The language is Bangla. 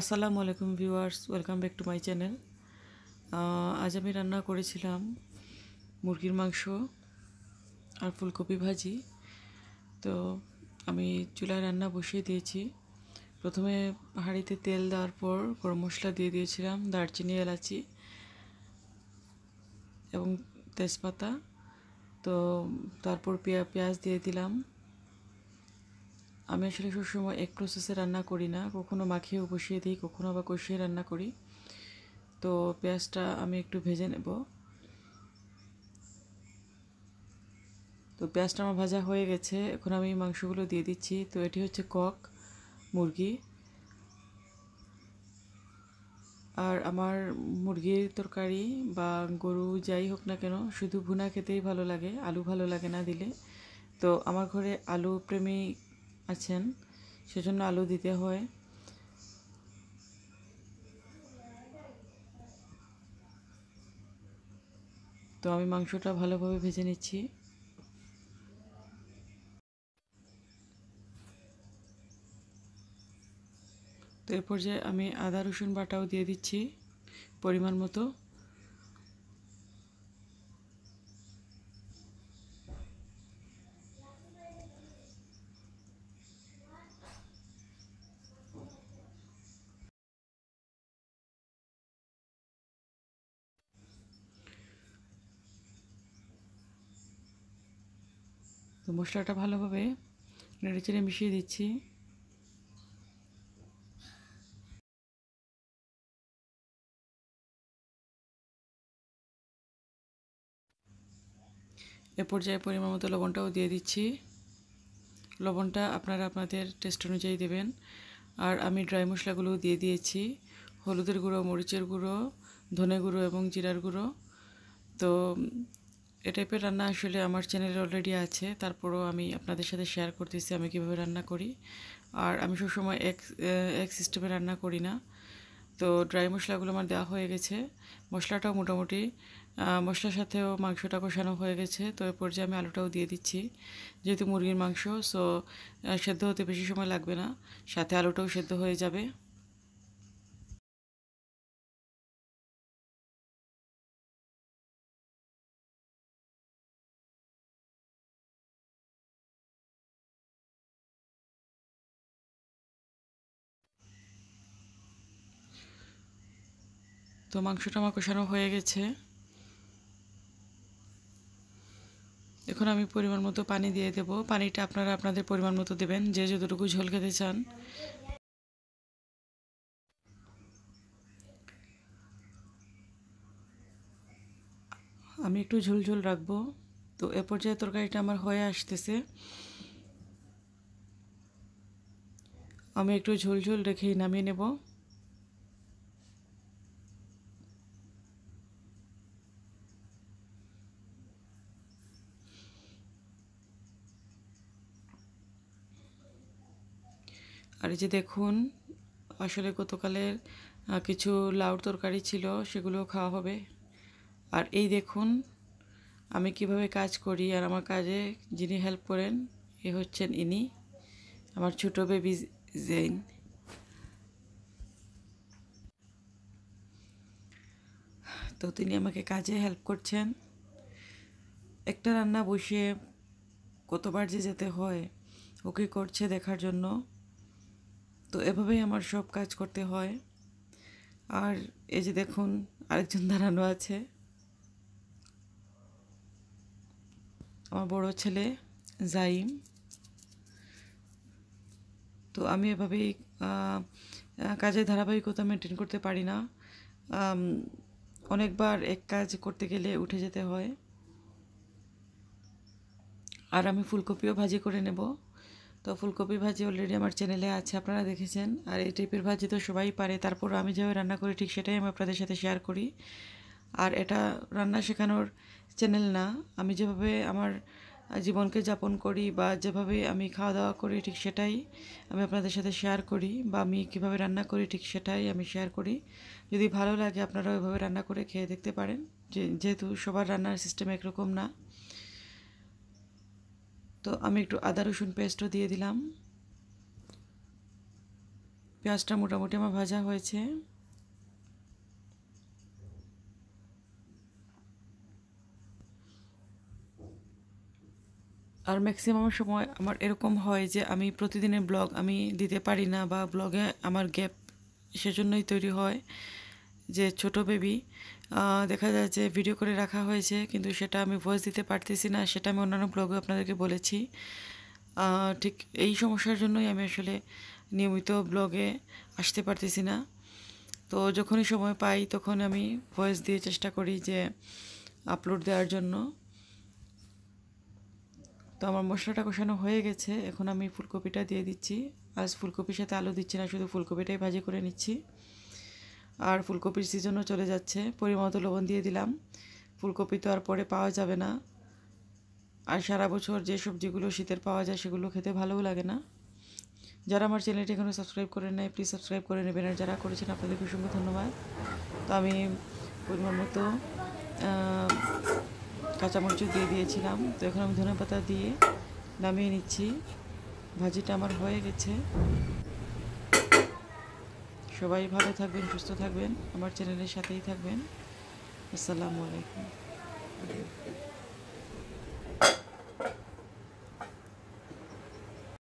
আসসালামু আলাইকুম viewers welcome back to my channel আজ আমি রান্না করেছিলাম মুরগির মাংস আর ফুলকপি ভাজি তো আমি চুলায় রান্না বসিয়ে দিয়েছি প্রথমে হাঁড়িতে তেল দেওয়ার পর গরম মশলা দিয়ে দিয়েছিলাম দারচিনি এলাচি এবং তেজপাতা তো তারপর পেঁয়াজ দিয়ে দিলাম আমি আসলে সবসময় এক প্রসেসে রান্না করি না কখনো মাখিয়েও বসিয়ে দিই কখনো বা কষিয়ে রান্না করি তো পেঁয়াজটা আমি একটু ভেজে নেব তো পেঁয়াজটা আমার ভাজা হয়ে গেছে এখন আমি মাংসগুলো দিয়ে দিচ্ছি তো এটি হচ্ছে কক মুরগি আর আমার মুরগির তরকারি বা গরু যাই হোক না কেন শুধু ভুনা খেতেই ভালো লাগে আলু ভালো লাগে না দিলে তো আমার ঘরে আলু প্রেমী আছেন সেজন্য আলু দিতে হয় তো আমি মাংসটা ভালোভাবে ভেজে নিচ্ছি তো এরপর যে আমি আদা রসুন বাটাও দিয়ে দিচ্ছি পরিমাণ মতো তো মশলাটা ভালোভাবে নেড়ে চেড়ে মিশিয়ে দিচ্ছি এ পর্যায়ে পরিমাণ মতো লবণটাও দিয়ে দিচ্ছি লবণটা আপনারা আপনাদের টেস্ট অনুযায়ী দেবেন আর আমি ড্রাই মশলাগুলোও দিয়ে দিয়েছি হলুদের গুঁড়ো মরিচের গুঁড়ো ধনে গুঁড়ো এবং জিরার গুঁড়ো তো এ টাইপের রান্না আসলে আমার চ্যানেলে অলরেডি আছে তারপরও আমি আপনাদের সাথে শেয়ার করতেছি আমি কীভাবে রান্না করি আর আমি সবসময় এক এক সিস্টেমে রান্না করি না তো ড্রাই মশলাগুলো আমার দেওয়া হয়ে গেছে মশলাটাও মোটামুটি মশলার সাথেও মাংসটা কষানো হয়ে গেছে তো এ পর্যায়ে আমি আলুটাও দিয়ে দিচ্ছি যেহেতু মুরগির মাংস সো সেদ্ধ হতে বেশি সময় লাগবে না সাথে আলুটাও সেদ্ধ হয়ে যাবে তো মাংসটা আমার কষানো হয়ে গেছে এখন আমি পরিমাণ মতো পানি দিয়ে দেব পানিটা আপনারা আপনাদের পরিমাণ মতো দেবেন যে যতটুকু ঝোল খেতে চান আমি একটু ঝোল ঝোল রাখবো তো এ পর্যায়ে তরকারিটা আমার হয়ে আসতেছে আমি একটু ঝোল ঝোল রেখেই নামিয়ে নেবো আর এই যে দেখুন আসলে গতকালের কিছু লাউর তরকারি ছিল সেগুলো খাওয়া হবে আর এই দেখুন আমি কিভাবে কাজ করি আর আমার কাজে যিনি হেল্প করেন এ হচ্ছেন ইনি আমার ছোটো বেবি জেন তো তিনি আমাকে কাজে হেল্প করছেন একটা রান্না বসিয়ে কতবার যে যেতে হয় ওকে করছে দেখার জন্য তো এভাবেই আমার সব কাজ করতে হয় আর এই যে দেখুন আরেকজন দাঁড়ানো আছে আমার বড় ছেলে জাইম তো আমি এভাবেই কাজের ধারাবাহিকতা মেনটেন করতে পারি না অনেকবার এক কাজ করতে গেলে উঠে যেতে হয় আর আমি ফুলকপিও ভাজি করে নেব তো ফুলকপি ভাজি অলরেডি আমার চ্যানেলে আছে আপনারা দেখেছেন আর এই টাইপের ভাজি তো সবাই পারে তারপর আমি যেভাবে রান্না করি ঠিক সেটাই আমি আপনাদের সাথে শেয়ার করি আর এটা রান্না শেখানোর চ্যানেল না আমি যেভাবে আমার জীবনকে যাপন করি বা যেভাবে আমি খাওয়া দাওয়া করি ঠিক সেটাই আমি আপনাদের সাথে শেয়ার করি বা আমি কিভাবে রান্না করি ঠিক সেটাই আমি শেয়ার করি যদি ভালো লাগে আপনারা ওইভাবে রান্না করে খেয়ে দেখতে পারেন যেহেতু সবার রান্নার সিস্টেম একরকম না তো আমি একটু আদা রসুন পেস্টও দিয়ে দিলাম পেঁয়াজটা মোটামুটি আমার ভাজা হয়েছে আর ম্যাক্সিমাম সময় আমার এরকম হয় যে আমি প্রতিদিনের ব্লগ আমি দিতে পারি না বা ব্লগে আমার গ্যাপ সেজন্যই তৈরি হয় যে ছোট বেবি দেখা যায় যে ভিডিও করে রাখা হয়েছে কিন্তু সেটা আমি ভয়েস দিতে পারতেছি না সেটা আমি অন্যান্য ব্লগে আপনাদেরকে বলেছি ঠিক এই সমস্যার জন্যই আমি আসলে নিয়মিত ব্লগে আসতে পারতেছি না তো যখনই সময় পাই তখন আমি ভয়েস দিয়ে চেষ্টা করি যে আপলোড দেওয়ার জন্য তো আমার মশলাটা কষানো হয়ে গেছে এখন আমি ফুলকপিটা দিয়ে দিচ্ছি আজ ফুলকপির সাথে আলু দিচ্ছি না শুধু ফুলকপিটাই ভাজি করে নিচ্ছি আর ফুলকপির সিজনও চলে যাচ্ছে পরিমতো লবণ দিয়ে দিলাম ফুলকপি তো আর পরে পাওয়া যাবে না আর সারা বছর যে সবজিগুলো শীতের পাওয়া যায় সেগুলো খেতে ভালোও লাগে না যারা আমার চ্যানেলটি এখনও সাবস্ক্রাইব করে নেয় প্লিজ সাবস্ক্রাইব করে নেবেন আর যারা করেছেন আপনাদেরকে অসংখ্য ধন্যবাদ তো আমি পরিমাণ মতো কাঁচামরিচ দিয়ে দিয়েছিলাম তো এখন আমি ধনে পাতা দিয়ে নামিয়ে নিচ্ছি ভাজিটা আমার হয়ে গেছে সবাই ভালো থাকবেন সুস্থ থাকবেন আমার চ্যানেলের সাথেই থাকবেন আসসালামু আলাইকুম